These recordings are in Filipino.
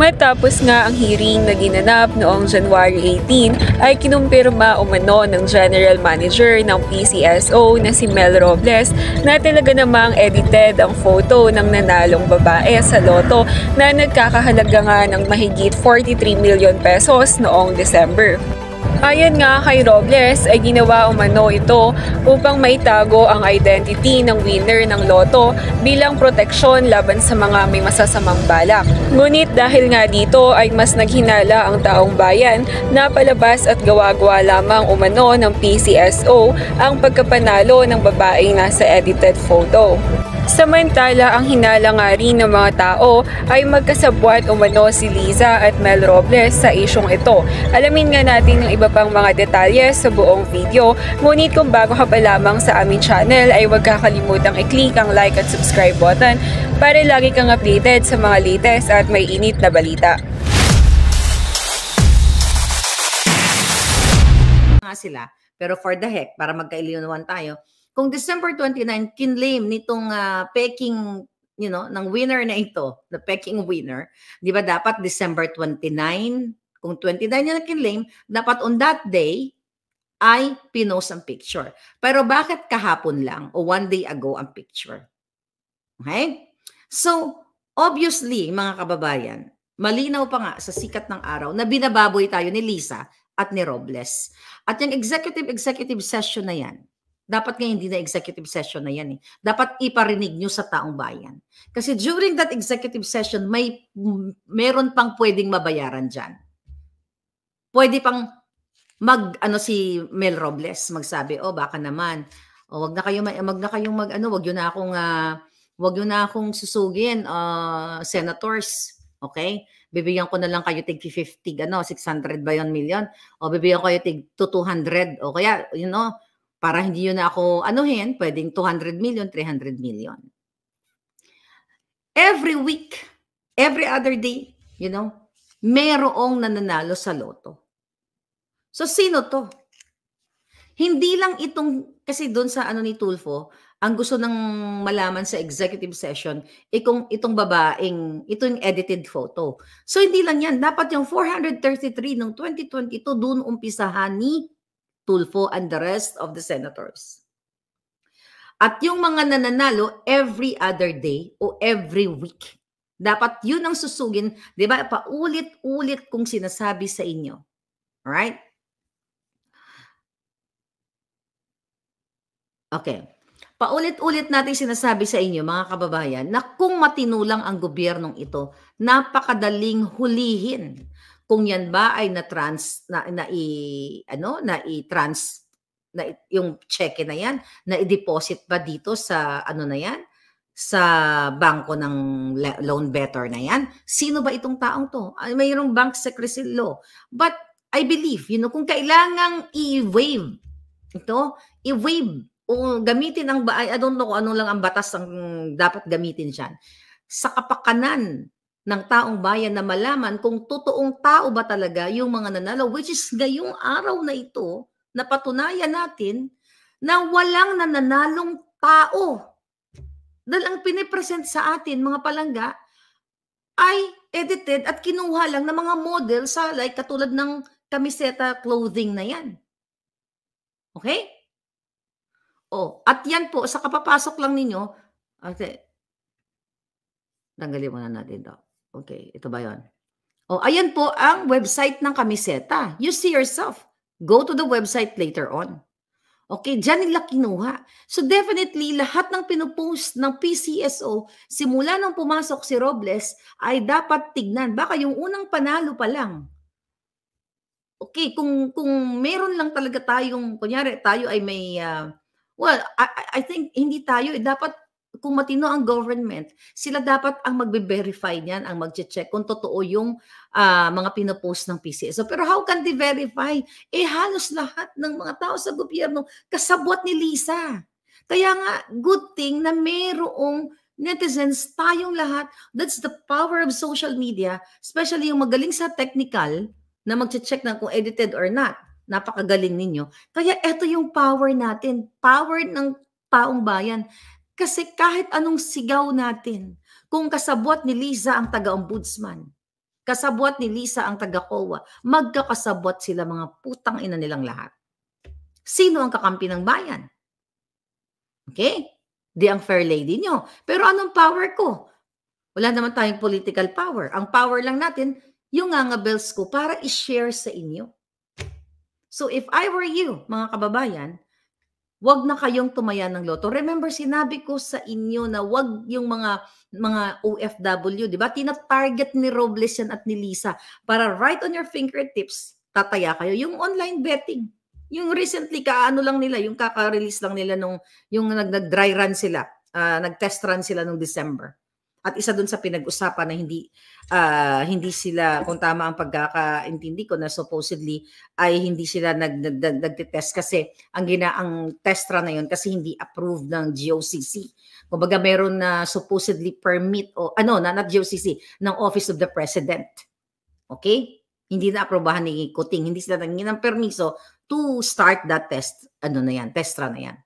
Matapos nga ang hearing na ginanap noong January 18 ay kinumpirma umano ng General Manager ng PCSO na si Mel Robles na talaga namang edited ang photo ng nanalong babae sa loto na nagkakahalaga nga ng mahigit 43 million pesos noong December. Ayon nga kay Robles ay ginawa umano ito upang maitago ang identity ng winner ng loto bilang proteksyon laban sa mga may masasamang balak. Ngunit dahil nga dito ay mas naghinala ang taong bayan na palabas at gawa-gawa lamang umano ng PCSO ang pagkapanalo ng babaeng nasa edited photo. Samantala, ang hinala nga rin ng mga tao ay magkasabwat umano si Liza at Mel Robles sa isyong ito. Alamin nga natin ng iba pang mga detalye sa buong video. Ngunit kung bago ka pa lamang sa aming channel ay huwag kakalimutang i-click ang like at subscribe button para lagi kang updated sa mga latest at may init na balita. Nga sila, pero for the heck, para magkailinuan tayo, kung December 29, kinlaim nitong uh, Peking, you know, ng winner na ito, the Peking winner, di ba dapat December 29? Kung 29 niya na kinlaim, dapat on that day, ay pinos ang picture. Pero bakit kahapon lang o one day ago ang picture? Okay? So, obviously, mga kababayan, malinaw pa nga sa sikat ng araw na binababoy tayo ni Lisa at ni Robles. At yung executive-executive session na yan, dapat nga hindi na executive session na yan eh. Dapat iparinig nyo sa taong bayan. Kasi during that executive session, may meron pang pwedeng mabayaran dyan. Pwede pang mag ano si Mel Robles magsabi, "Oh, baka naman oh, wag na kayo mag na kayong mag ano, wag yun na akong uh, wag yun na akong susugin uh, senators." Okay? Bibigyan ko na lang kayo tig 50, ano, 600 ba 'yon million? O bibigyan ko kayo tig 200. O kaya, you know, para hindi yun ako anuhin, pwedeng 200 million, 300 million. Every week, every other day, you know, merong nananalo sa loto. So sino to? Hindi lang itong, kasi doon sa ano ni Tulfo, ang gusto ng malaman sa executive session, itong, itong babaeng, ito yung edited photo. So hindi lang yan, dapat yung 433 ng 2022 doon umpisahan ni Tulfo, and the rest of the senators. At yung mga nananalo every other day o every week. Dapat yun ang susugin, di ba? Paulit-ulit kong sinasabi sa inyo. Alright? Okay. Paulit-ulit natin sinasabi sa inyo, mga kababayan, na kung matinulang ang gobyernong ito, napakadaling hulihin kung yan ba ay na trans na, na i ano na i trans na yung cheque na yan na i-deposit ba dito sa ano na yan sa bangko ng loan better na yan sino ba itong taong to mayroong bank secrecy law but i believe you know kung kailangang i-waive ito i-waive o gamitin ang I don't know kung ano lang ang batas ang dapat gamitin diyan sa kapakanan ng taong bayan na malaman kung totoong tao ba talaga yung mga nanalo, which is gayong araw na ito, napatunayan natin na walang nananalong tao. Dahil ang pinipresent sa atin, mga palangga, ay edited at kinuha lang ng mga model sa like katulad ng kamiseta clothing na yan. Okay? Oh, at yan po, sa kapapasok lang ninyo, okay, tanggalin muna natin daw. Okay, ito ba yon? O, oh, ayan po ang website ng kamiseta. You see yourself. Go to the website later on. Okay, dyan nila kinuha. So definitely, lahat ng pinupost ng PCSO, simula nang pumasok si Robles, ay dapat tignan. Baka yung unang panalo pa lang. Okay, kung, kung meron lang talaga tayong, kunyari, tayo ay may, uh, well, I, I think hindi tayo, eh, dapat kung matino ang government, sila dapat ang magbe-verify niyan, ang magche-check kung totoo yung uh, mga pinopost ng PCSO. Pero how can they verify? Eh halos lahat ng mga tao sa gobyerno kasabwat ni Lisa. Kaya nga, good thing na mayroong netizens, tayong lahat. That's the power of social media, especially yung magaling sa technical na magche-check na kung edited or not. Napakagaling ninyo. Kaya ito yung power natin, power ng taong bayan kasi kahit anong sigaw natin, kung kasabwat ni Lisa ang taga-ombudsman, kasabwat ni Lisa ang taga-COA, magkakasabwat sila mga putang ina nilang lahat. Sino ang kakampi ng bayan? Okay? Di ang fair lady nyo. Pero anong power ko? Wala naman tayong political power. Ang power lang natin, yung nga bells ko para i-share sa inyo. So if I were you, mga kababayan, Huwag na kayong tumaya ng loto. Remember, sinabi ko sa inyo na wag yung mga mga OFW, di ba? Tina-target ni Robles yan at ni Lisa para right on your fingertips, tataya kayo. Yung online betting, yung recently, kaano lang nila, yung kaka-release lang nila nung, yung nag-dry run sila, uh, nag-test run sila nung December. At isa doon sa pinag-usapan na hindi uh, hindi sila kung tama ang pagkakaintindi ko na supposedly ay hindi sila nag, nag, nag nagte-test kasi ang gina ang testra na yon kasi hindi approved ng GOCC. Kumbaga meron na supposedly permit o ano na not GOCC ng Office of the President. Okay? Hindi na aprobahan ni Kuting, hindi sila nangingin ng permiso to start that test ano na yan, testra na yan.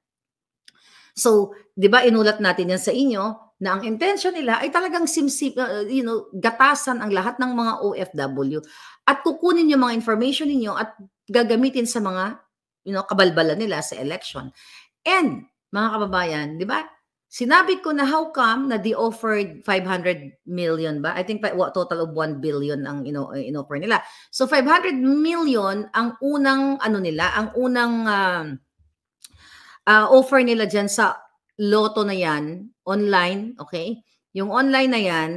So, 'di ba inulat natin yan sa inyo na ang intention nila ay talagang simsip, ah, ah, you know, gatasan ang lahat ng mga OFW at kukunin yung mga information ninyo at gagamitin sa mga you know, kabalbalan nila sa election. And mga kababayan, di ba? Sinabi ko na how come na they offered 500 million ba? I think well, total of 1 billion ang you know, eh, inoffer nila. So 500 million ang unang ano nila, ang unang uh, uh, offer nila diyan sa loto na yan, online, okay? Yung online na yan,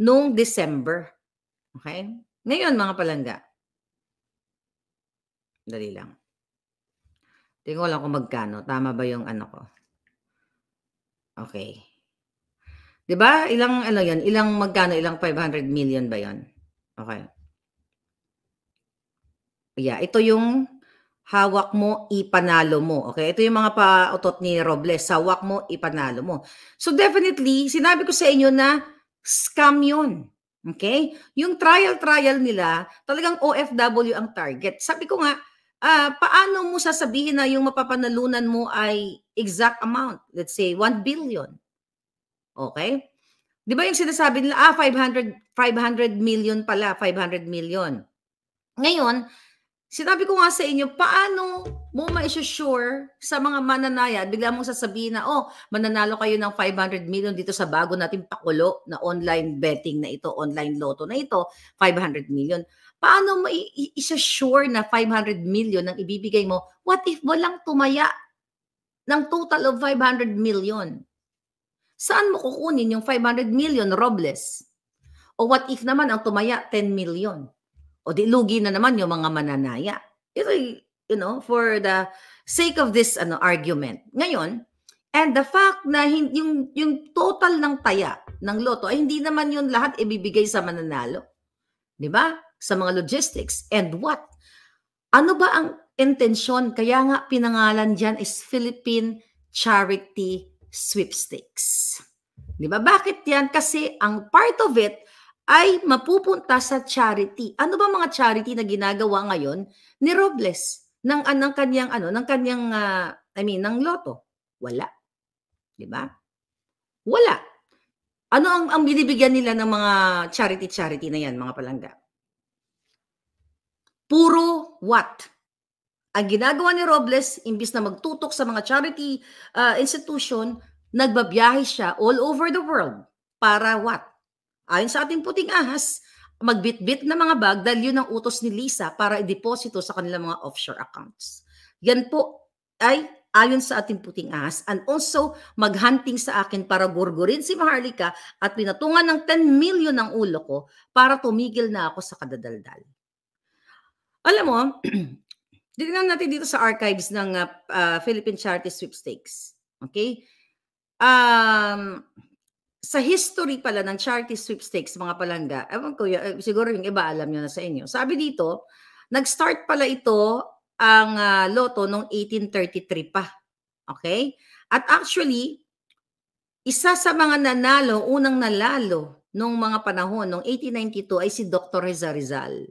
noong December. Okay? Ngayon, mga palangga. Dali lang. Hindi ko lang kung magkano. Tama ba yung ano ko? Okay. 'Di ba? Ilang ano 'yan? Ilang magkano? Ilang 500 million ba yan? Okay. Yeah, ito yung hawak mo, ipanalo mo. Okay? Ito yung mga pa-utot ni Robles, hawak mo, ipanalo mo. So definitely, sinabi ko sa inyo na scam yun. Okay? Yung trial-trial nila, talagang OFW ang target. Sabi ko nga, uh, paano mo sasabihin na yung mapapanalunan mo ay exact amount? Let's say, 1 billion. Okay? Di ba yung sinasabi nila, ah, 500, 500 million pala, 500 million. Ngayon, Sinabi ko nga sa inyo, paano mo ma-sure sa mga mananayad, bigla mong sasabihin na, oh, mananalo kayo ng 500 million dito sa bago natin pakulo na online betting na ito, online loto na ito, 500 million. Paano mo i-sure na 500 million ang ibibigay mo? What if walang tumaya ng total of 500 million? Saan mo kukunin yung 500 million robles? O what if naman ang tumaya 10 million? O di lugi na naman yung mga mananaya. Ito, you know, for the sake of this ano argument. Ngayon, and the fact na yung, yung total ng taya ng loto ay hindi naman yun lahat ibibigay sa mananalo. Di ba? Sa mga logistics. And what? Ano ba ang intensyon? Kaya nga pinangalan dyan is Philippine Charity Sweepstakes. Di ba? Bakit yan? Kasi ang part of it ay mapupunta sa charity. Ano ba mga charity na ginagawa ngayon ni Robles ng anang ah, kaniyang ano, ng kaniyang uh, ah, I mean ng loto? Wala. 'Di ba? Wala. Ano ang ang binibigyan nila ng mga charity charity na 'yan, mga palangga? Puro what? Ang ginagawa ni Robles, imbis na magtutok sa mga charity uh, institution, nagbabiyahe siya all over the world. Para what? Ayon sa ating puting ahas, magbitbit na mga bag dahil yun ang utos ni Lisa para i-deposito sa kanilang mga offshore accounts. Yan po ay ayon sa ating puting ahas and also maghunting sa akin para gurgurin si Maharlika at pinatungan ng 10 million ang ulo ko para tumigil na ako sa kadadaldal. Alam mo, Tignan natin dito sa archives ng uh, Philippine Charity Sweepstakes. Okay? Um, sa history pala ng charity sweepstakes, mga palangga, ewan ko, eh, siguro yung iba alam nyo na sa inyo. Sabi dito, nag-start pala ito ang uh, loto noong 1833 pa. Okay? At actually, isa sa mga nanalo, unang nalalo noong mga panahon, noong 1892 ay si Dr. Reza Rizal.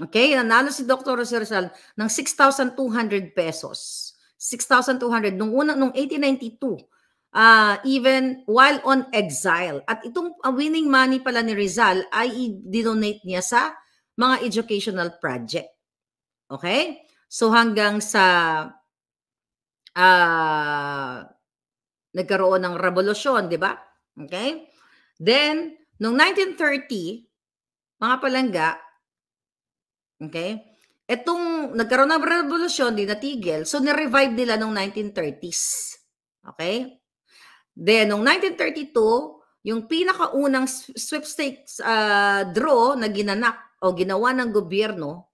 Okay? Nanalo si Dr. Reza Rizal ng 6,200 pesos. 6,200 nung unang, nung 1892 uh, even while on exile. At itong ah, winning money pala ni Rizal ay i-donate niya sa mga educational project. Okay? So hanggang sa uh, nagkaroon ng revolusyon, di ba? Okay? Then, noong 1930, mga palangga, okay, etong nagkaroon ng revolusyon, di natigil, so nirevive nila noong 1930s. Okay? Then, noong 1932, yung pinakaunang sweepstakes uh, draw na ginanap o ginawa ng gobyerno,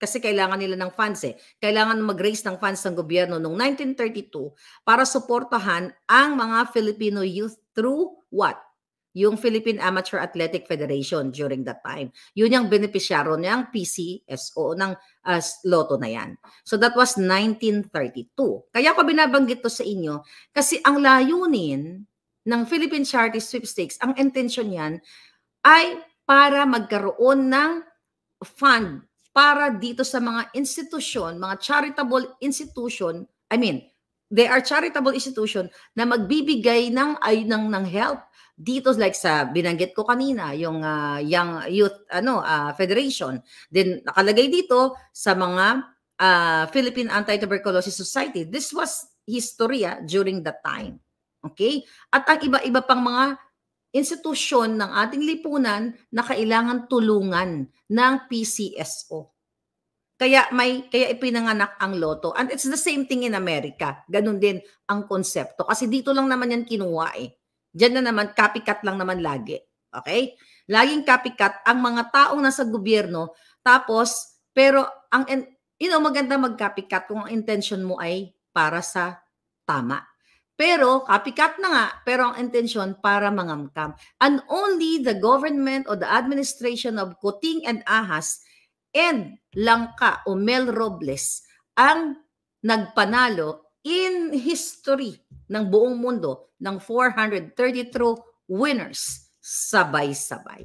kasi kailangan nila ng funds eh. Kailangan mag-raise ng funds ng gobyerno noong 1932 para suportahan ang mga Filipino youth through what? yung Philippine Amateur Athletic Federation during that time. Yun yung benepisyaro ng PCSO ah, ng uh, loto na yan. So that was 1932. Kaya ko binabanggit to sa inyo kasi ang layunin ng Philippine Charity Sweepstakes, ang intention yan ay para magkaroon ng fund para dito sa mga institusyon, mga charitable institution, I mean, they are charitable institution na magbibigay ng ay ng ng help dito like sa binanggit ko kanina yung uh, young youth ano uh, federation then nakalagay dito sa mga uh, Philippine Anti-Tuberculosis Society this was historia during that time okay at ang iba-iba pang mga institusyon ng ating lipunan na kailangan tulungan ng PCSO kaya may kaya ipinanganak ang loto. And it's the same thing in America. Ganun din ang konsepto. Kasi dito lang naman yan kinuha eh. Diyan na naman, copycat lang naman lagi. Okay? Laging copycat ang mga taong nasa gobyerno. Tapos, pero ang, you know, maganda mag-copycat kung ang intention mo ay para sa tama. Pero copycat na nga, pero ang intention para mangamkam. And only the government or the administration of Kuting and Ahas and Langka o Mel Robles ang nagpanalo in history ng buong mundo ng 432 winners sabay-sabay.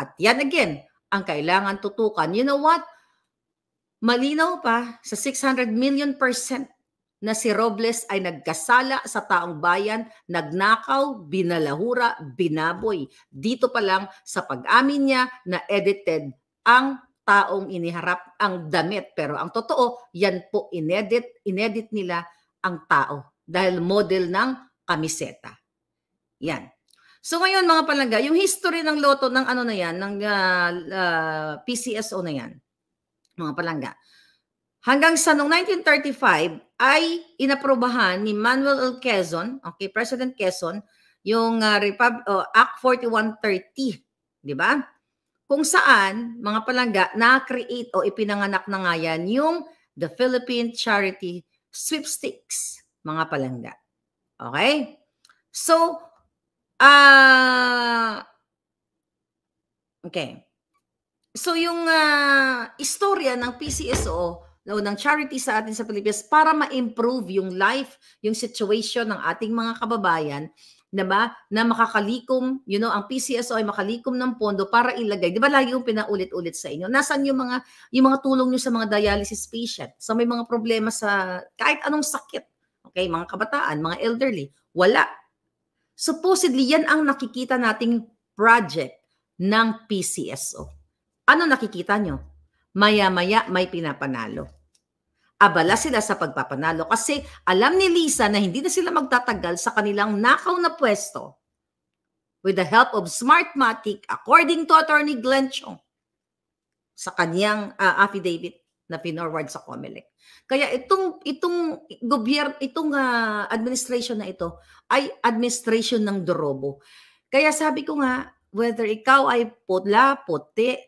At yan again, ang kailangan tutukan. You know what? Malinaw pa sa 600 million percent na si Robles ay nagkasala sa taong bayan, nagnakaw, binalahura, binaboy. Dito pa lang sa pag-amin niya na edited ang taong iniharap ang damit. Pero ang totoo, yan po inedit, inedit nila ang tao dahil model ng kamiseta. Yan. So ngayon mga palangga, yung history ng loto ng ano na yan, ng uh, ah, uh, ah, PCSO na yan, mga palangga. Hanggang sa noong 1935 ay inaprobahan ni Manuel L. Quezon, okay, President Quezon, yung uh, Repub- uh, Act 4130, di ba? kung saan mga palangga na-create o ipinanganak na nga yan yung the Philippine Charity Sweepstakes, mga palangga. Okay? So, ah, uh, okay. So, yung uh, istorya ng PCSO, no, ng charity sa atin sa Pilipinas para ma-improve yung life, yung situation ng ating mga kababayan, 'di ba, na makakalikom, you know, ang PCSO ay makalikom ng pondo para ilagay. 'Di ba lagi yung pinaulit-ulit sa inyo? Nasaan yung mga yung mga tulong niyo sa mga dialysis patient, sa may mga problema sa kahit anong sakit? Okay, mga kabataan, mga elderly, wala. Supposedly yan ang nakikita nating project ng PCSO. Ano nakikita nyo? Maya-maya may pinapanalo abala sila sa pagpapanalo kasi alam ni Lisa na hindi na sila magtatagal sa kanilang nakaw na pwesto with the help of Smartmatic according to Attorney Glenn Chong sa kaniyang uh, ah, affidavit na pinorward sa COMELEC. Kaya itong itong gobyerno itong uh, administration na ito ay administration ng dorobo. Kaya sabi ko nga whether ikaw ay putla, puti,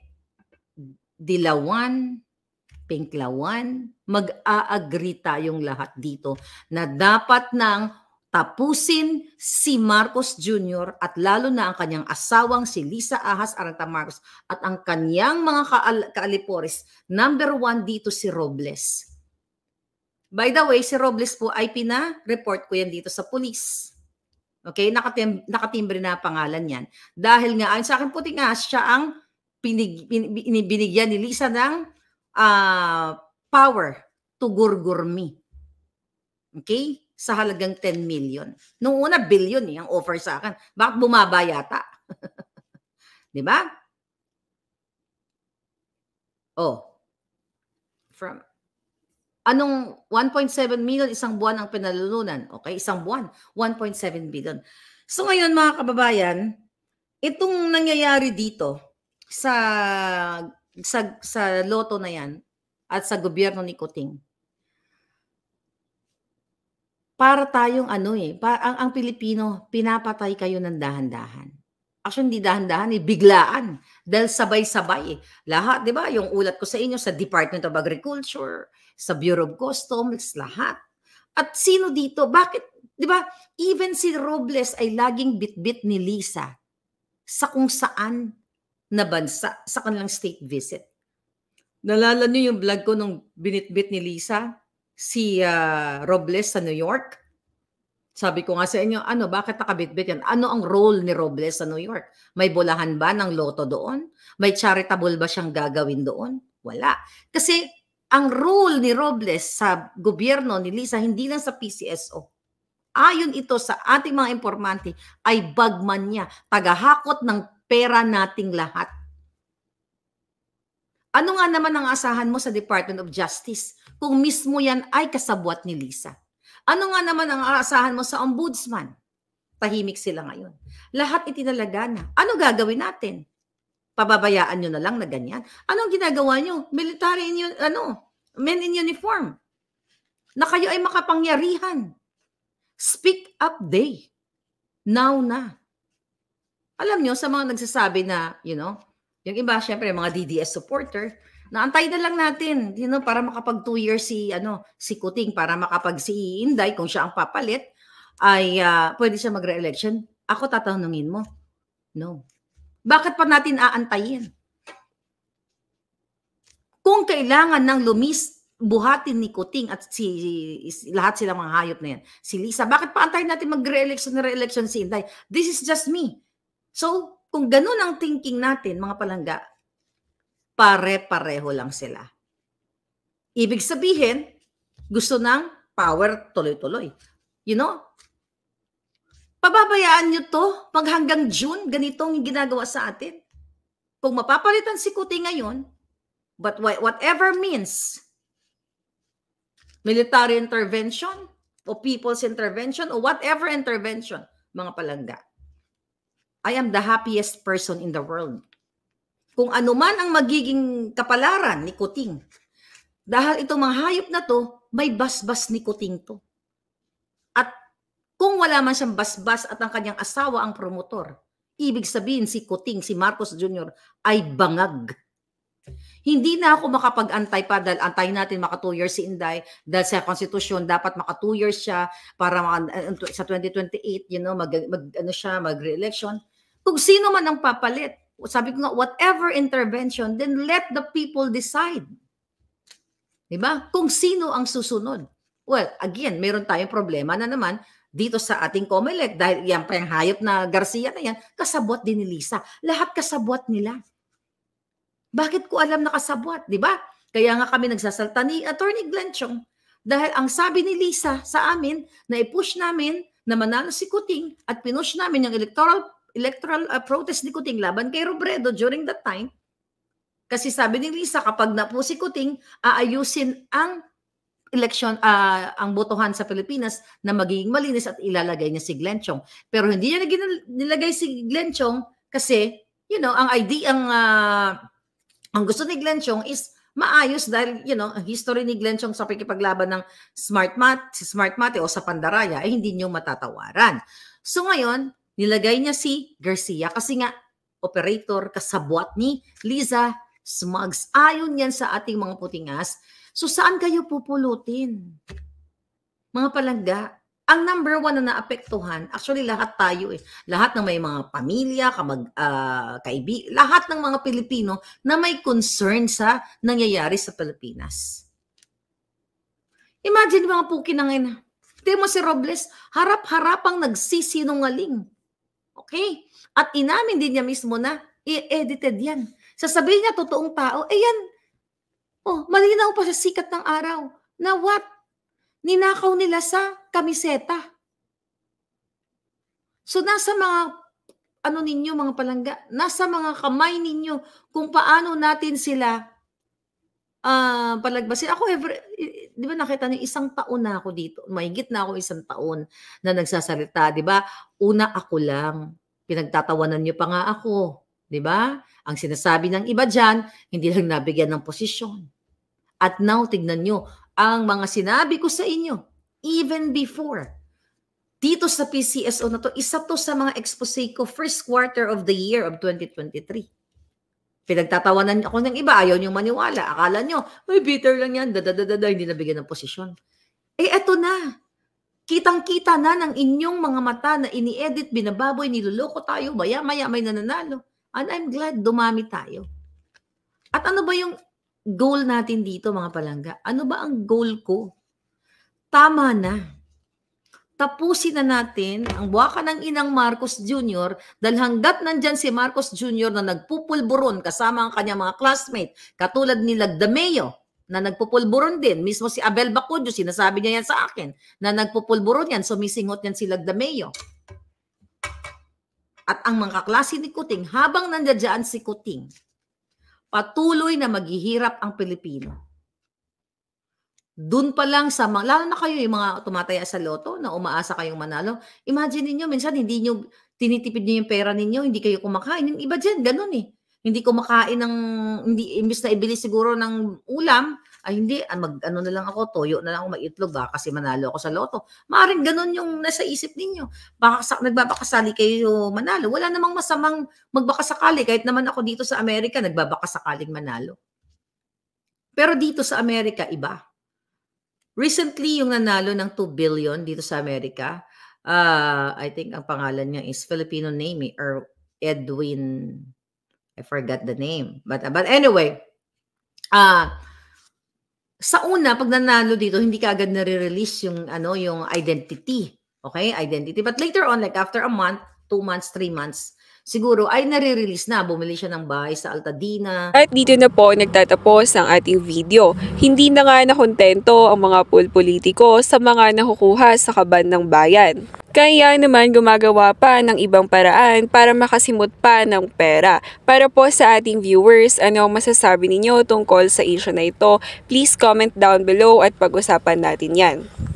dilawan, Pinklawan, mag-aagree tayong lahat dito na dapat nang tapusin si Marcos Jr. at lalo na ang kanyang asawang si Lisa Ahas Aranta Marcos at ang kanyang mga kaal- kaalipores. Number one dito si Robles. By the way, si Robles po ay pina-report ko yan dito sa police. Okay, nakatim- nakatimbre na pangalan yan. Dahil nga, ayon sa akin puti nga, siya ang pinig- binigyan ni Lisa ng uh, power to gurgur me. Okay? Sa halagang 10 million. Nung una, billion eh, ang offer sa akin. Bakit bumaba yata? Di ba? Oh. From Anong 1.7 million isang buwan ang pinalulunan? Okay, isang buwan, 1.7 billion. So ngayon mga kababayan, itong nangyayari dito sa sa, sa loto na yan at sa gobyerno ni Kuting. Para tayong ano eh, pa, ang, ang Pilipino, pinapatay kayo ng dahan-dahan. Actually, hindi dahan-dahan eh, biglaan. Dahil sabay-sabay eh. Lahat, di ba? Yung ulat ko sa inyo sa Department of Agriculture, sa Bureau of Customs, lahat. At sino dito? Bakit? Di ba? Even si Robles ay laging bitbit -bit ni Lisa sa kung saan na bansa sa kanilang state visit. Nalala niyo yung vlog ko nung binitbit ni Lisa, si uh, Robles sa New York? Sabi ko nga sa inyo, ano, bakit nakabitbit yan? Ano ang role ni Robles sa New York? May bulahan ba ng loto doon? May charitable ba siyang gagawin doon? Wala. Kasi ang role ni Robles sa gobyerno ni Lisa, hindi lang sa PCSO. Ayon ito sa ating mga informante, ay bagman niya, tagahakot ng pera nating lahat. Ano nga naman ang asahan mo sa Department of Justice kung mismo yan ay kasabwat ni Lisa? Ano nga naman ang aasahan mo sa ombudsman? Tahimik sila ngayon. Lahat itinalaga na. Ano gagawin natin? Pababayaan nyo na lang na ganyan. Anong ginagawa nyo? Military in, ano, men in uniform. Na kayo ay makapangyarihan. Speak up day. Now na alam nyo, sa mga nagsasabi na, you know, yung iba, syempre, mga DDS supporter, naantay na lang natin, you know, para makapag two years si, ano, si Kuting, para makapag si Inday, kung siya ang papalit, ay uh, pwede siya magre-election. Ako tatanungin mo, no. Bakit pa natin aantayin? Kung kailangan ng lumis, buhatin ni Kuting at si, si lahat sila mga hayop na yan, si Lisa, bakit pa antayin natin magre election na re-election si Inday? This is just me. So, kung ganun ang thinking natin, mga palangga, pare-pareho lang sila. Ibig sabihin, gusto ng power tuloy-tuloy. You know? Pababayaan nyo to pag hanggang June, ganitong ginagawa sa atin. Kung mapapalitan si Kuti ngayon, but whatever means, military intervention, o people's intervention, o whatever intervention, mga palangga. I am the happiest person in the world. Kung ano man ang magiging kapalaran ni Kuting. Dahil itong mga hayop na to, may basbas ni Kuting to. At kung wala man siyang basbas at ang kanyang asawa ang promotor, ibig sabihin si Kuting, si Marcos Jr. ay bangag. Hindi na ako makapag-antay pa dahil antayin natin maka 2 years si Inday dahil sa konstitusyon dapat maka 2 years siya para maka, uh, sa 2028 you know mag, mag ano siya mag-re-election kung sino man ang papalit, sabi ko nga, whatever intervention, then let the people decide. Diba? Kung sino ang susunod. Well, again, meron tayong problema na naman dito sa ating COMELEC dahil yan pa yung hayop na Garcia na yan, kasabwat din ni Lisa. Lahat kasabwat nila. Bakit ko alam na kasabwat, di ba? Kaya nga kami nagsasalta ni Attorney Glenn Chong dahil ang sabi ni Lisa sa amin na i-push namin na manalo si Kuting at pinush namin yung Electoral electoral uh, protest ni Kuting laban kay Robredo during that time. Kasi sabi ni Lisa, kapag napo si Kuting, aayusin ang election, uh, ah, ang botohan sa Pilipinas na magiging malinis at ilalagay niya si Glenn Chong. Pero hindi niya nilagay si Glenn Chong kasi, you know, ang ID, ang, uh, ang gusto ni Glenn Chong is maayos dahil, you know, ang history ni Glenn Chong sa pakikipaglaban ng Smart Mat, si Smart Mate o sa Pandaraya, eh hindi niyo matatawaran. So ngayon, Nilagay niya si Garcia kasi nga operator kasabwat ni Liza Smugs. Ayon yan sa ating mga putingas. So saan kayo pupulutin? Mga palangga, ang number one na naapektuhan, actually lahat tayo eh. Lahat ng may mga pamilya, kamag, uh, ah, kaibi, lahat ng mga Pilipino na may concern sa nangyayari sa Pilipinas. Imagine mga puki na ngayon. Hindi si Robles, harap-harapang nagsisinungaling Okay? At inamin din niya mismo na i-edited yan. Sasabihin niya, totoong tao, eh yan, oh, malinaw pa sa sikat ng araw na what? Ninakaw nila sa kamiseta. So nasa mga ano ninyo mga palangga, nasa mga kamay ninyo kung paano natin sila uh, palagbasin. Ako, every, di ba nakita niyo, isang taon na ako dito. Mahigit na ako isang taon na nagsasalita, di ba? Una ako lang. Pinagtatawanan niyo pa nga ako. Di ba? Ang sinasabi ng iba dyan, hindi lang nabigyan ng posisyon. At now, tignan niyo, ang mga sinabi ko sa inyo, even before, dito sa PCSO na to, isa to sa mga expose ko first quarter of the year of 2023. Pinagtatawanan ako ng iba, ayaw niyong maniwala. Akala niyo, may bitter lang yan, dadadadada, hindi nabigyan ng posisyon. Eh, eto na. Kitang-kita na ng inyong mga mata na ini-edit, binababoy, niloloko tayo, maya-maya may nananalo. And I'm glad dumami tayo. At ano ba yung goal natin dito, mga palangga? Ano ba ang goal ko? Tama na tapusin na natin ang buwaka ng inang Marcos Jr. dahil hanggat nandyan si Marcos Jr. na nagpupulburon kasama ang kanyang mga classmate, katulad ni Lagdameo, na nagpupulburon din. Mismo si Abel Bacudio, sinasabi niya yan sa akin, na nagpupulburon yan, sumisingot yan si Lagdameo. At ang mga kaklase ni Kuting, habang nandiyan si Kuting, patuloy na maghihirap ang Pilipino. Doon pa lang sa mga, lalo na kayo yung mga tumataya sa loto na umaasa kayong manalo. Imagine niyo minsan hindi niyo tinitipid niyo yung pera ninyo, hindi kayo kumakain. Yung iba diyan ganun eh. Hindi kumakain ng hindi imbis na ibili siguro ng ulam, ay hindi, ah, mag ano na lang ako, toyo na lang ako maitlog ba kasi manalo ako sa loto. Maaring ganun yung nasa isip ninyo. Baka sa, nagbabakasali kayo manalo. Wala namang masamang magbakasakali. Kahit naman ako dito sa Amerika, nagbabakasakaling manalo. Pero dito sa Amerika, iba. Recently, yung nanalo ng 2 billion dito sa Amerika, uh, I think ang pangalan niya is Filipino name, eh, or Edwin, I forgot the name. But, ah, but anyway, uh, sa una, pag nanalo dito, hindi ka agad nare-release yung, ano, yung identity. Okay? Identity. But later on, like after a month, two months, three months, siguro ay nare-release na. Bumili siya ng bahay sa Altadena. At dito na po nagtatapos ang ating video. Hindi na nga nakontento ang mga pool politiko sa mga nakukuha sa kaban ng bayan. Kaya naman gumagawa pa ng ibang paraan para makasimot pa ng pera. Para po sa ating viewers, ano ang masasabi ninyo tungkol sa issue na ito? Please comment down below at pag-usapan natin yan.